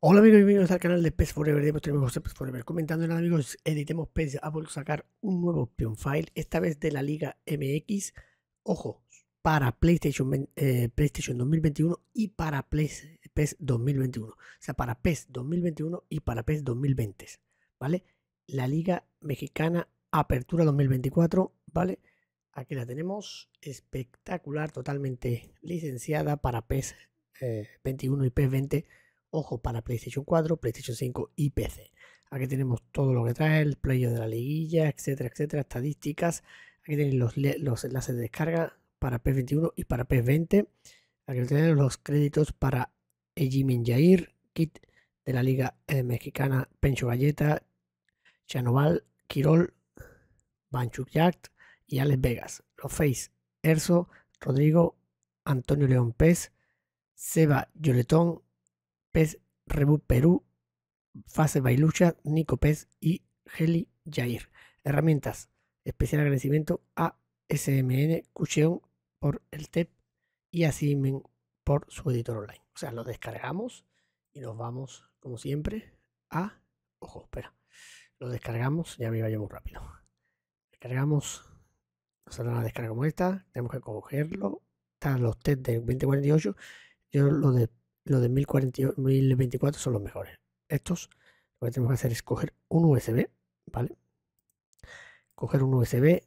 Hola amigos bienvenidos al canal de PES Forever de nuestro amigo PES Forever. Comentando nada amigos, editemos PES ha vuelto a sacar un nuevo PionFile file, esta vez de la Liga MX. Ojo, para PlayStation, eh, PlayStation 2021 y para PES, 2021. O sea, para PES 2021 y para PES 2020. ¿Vale? La Liga Mexicana Apertura 2024, ¿vale? Aquí la tenemos, espectacular, totalmente licenciada para PES 21 eh, y PES 20 Ojo, para PlayStation 4, PlayStation 5 y PC. Aquí tenemos todo lo que trae, el player de la liguilla, etcétera, etcétera, estadísticas. Aquí tienen los, enlaces de descarga para p 21 y para p 20 Aquí tenéis los créditos para Ejimin Jair, Kit de la Liga eh, Mexicana, Pencho Galleta, Chanoval, Quirol, Banchuk Yacht y Alex Vegas. Los Face, Erso, Rodrigo, Antonio León Pez, Seba Yoletón, Pez, Perú, Fase Bailucha, Nico Pez y Heli Jair. Herramientas. Especial agradecimiento a SMN Cucheón por el TEP y a Simen por su editor online. O sea, lo descargamos y nos vamos, como siempre, a. Ojo, espera. Lo descargamos, ya me iba yo muy rápido. Descargamos, nos sale una descarga como esta, tenemos que cogerlo. Están los TED de 2048. Yo lo de, los de 1040, 1024 son los mejores. Estos lo que tenemos que hacer es coger un USB, ¿vale? Coger un USB,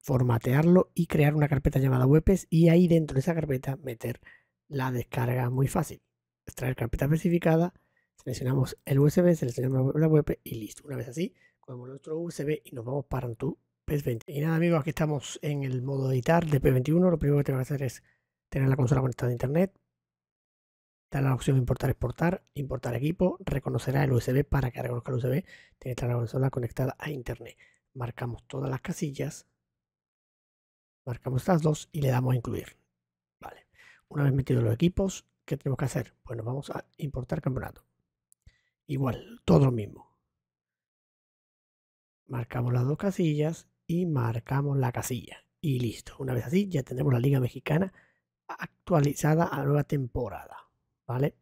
formatearlo y crear una carpeta llamada webs y ahí dentro de esa carpeta meter la descarga muy fácil. Extraer carpeta especificada, seleccionamos el USB, seleccionamos la web y listo. Una vez así, cogemos nuestro USB y nos vamos para tu P 20 Y nada amigos, aquí estamos en el modo editar de P21. Lo primero que tengo que hacer es tener la consola conectada a internet, Está la opción importar, exportar, importar equipo, reconocerá el USB para que reconozca el USB. Tiene que estar la consola conectada a internet. Marcamos todas las casillas, marcamos estas dos y le damos a incluir. Vale. Una vez metidos los equipos, ¿qué tenemos que hacer? Bueno, vamos a importar campeonato. Igual, todo lo mismo. Marcamos las dos casillas y marcamos la casilla. Y listo. Una vez así, ya tenemos la Liga Mexicana actualizada a nueva temporada. ¿vale?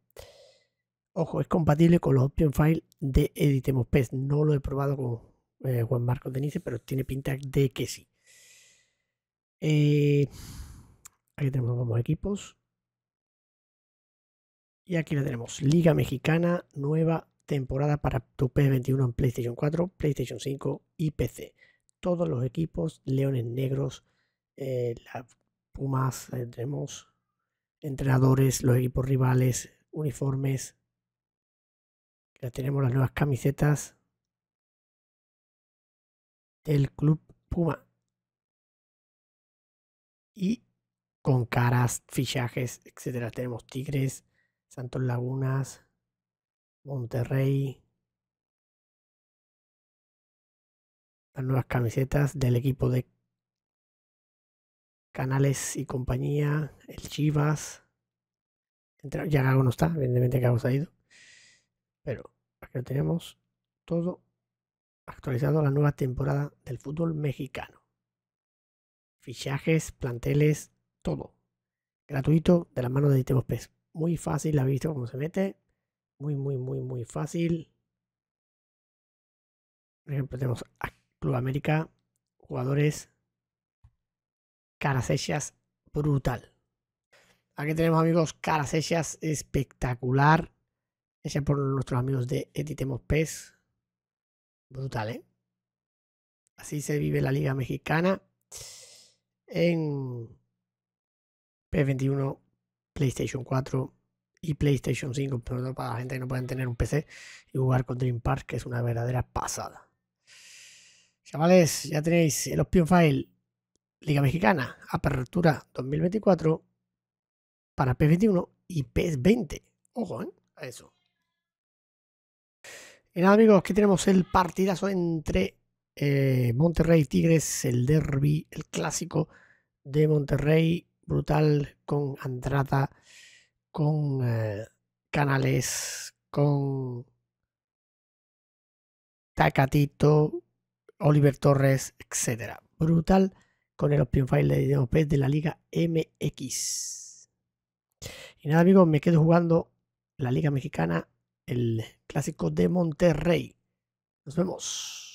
Ojo, es compatible con los option files de Editemos PES No lo he probado con eh, Juan Marcos Denise, pero tiene pinta de que sí. Eh, aquí tenemos vamos, equipos. Y aquí la tenemos. Liga Mexicana, nueva temporada para tu PS21 en PlayStation 4, PlayStation 5 y PC. Todos los equipos, Leones Negros, eh, las Pumas, tenemos entrenadores, los equipos rivales, uniformes. Ya tenemos las nuevas camisetas del Club Puma. Y con caras, fichajes, etcétera. Tenemos Tigres, Santos Lagunas, Monterrey. Las nuevas camisetas del equipo de Canales y compañía, el Chivas. ya no está, evidentemente Gago se ha ido. Pero aquí lo tenemos todo actualizado a la nueva temporada del fútbol mexicano. Fichajes, planteles, todo. Gratuito de la mano de Itemos Pes. Muy fácil, ha visto cómo se mete. Muy, muy, muy, muy fácil. Por ejemplo, tenemos a Club América, jugadores Carasellas brutal. Aquí tenemos amigos Carasellas espectacular. Hecha por nuestros amigos de Editemos PES. Brutal, ¿eh? Así se vive la Liga Mexicana en p 21 PlayStation 4 y PlayStation 5, pero para la gente que no pueden tener un PC y jugar con Dream Park, que es una verdadera pasada. Chavales, ya tenéis el Option File Liga Mexicana, Apertura 2024 para p 21 y p 20 Ojo, ¿eh? A eso. Y nada, amigos, aquí tenemos el partidazo entre eh, Monterrey Tigres, el derby, el clásico de Monterrey, brutal con Andrata, con eh, Canales, con Tacatito, Oliver Torres, etcétera. Brutal con el Option File de de la Liga MX. Y nada, amigos, me quedo jugando la Liga Mexicana, el clásico de Monterrey. Nos vemos.